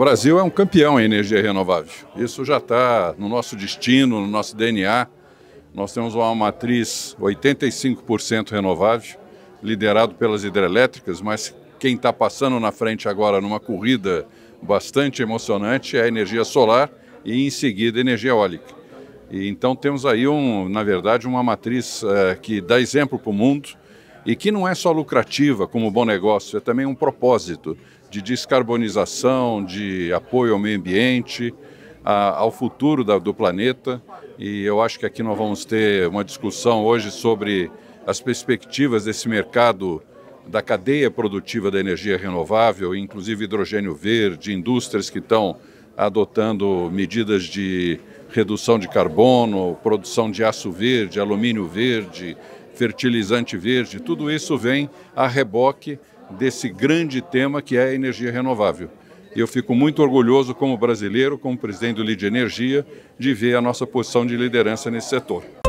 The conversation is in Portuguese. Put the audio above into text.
Brasil é um campeão em energia renovável. Isso já está no nosso destino, no nosso DNA. Nós temos uma matriz 85% renovável, liderado pelas hidrelétricas, mas quem está passando na frente agora numa corrida bastante emocionante é a energia solar e em seguida a energia eólica. E então temos aí, um, na verdade, uma matriz uh, que dá exemplo para o mundo e que não é só lucrativa como bom negócio, é também um propósito de descarbonização, de apoio ao meio ambiente, a, ao futuro da, do planeta. E eu acho que aqui nós vamos ter uma discussão hoje sobre as perspectivas desse mercado da cadeia produtiva da energia renovável, inclusive hidrogênio verde, indústrias que estão adotando medidas de redução de carbono, produção de aço verde, alumínio verde, fertilizante verde, tudo isso vem a reboque desse grande tema que é a energia renovável. eu fico muito orgulhoso como brasileiro, como presidente do Lide Energia, de ver a nossa posição de liderança nesse setor.